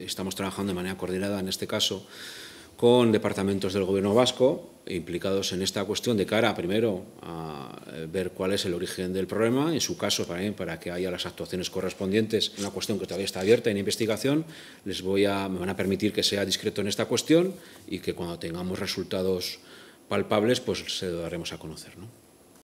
Estamos trabajando de manera coordinada, en este caso, con departamentos del Gobierno vasco implicados en esta cuestión de cara, primero, a eh, ver cuál es el origen del problema, en su caso para que haya las actuaciones correspondientes, una cuestión que todavía está abierta en investigación, les voy a, me van a permitir que sea discreto en esta cuestión y que cuando tengamos resultados palpables, pues se lo daremos a conocer.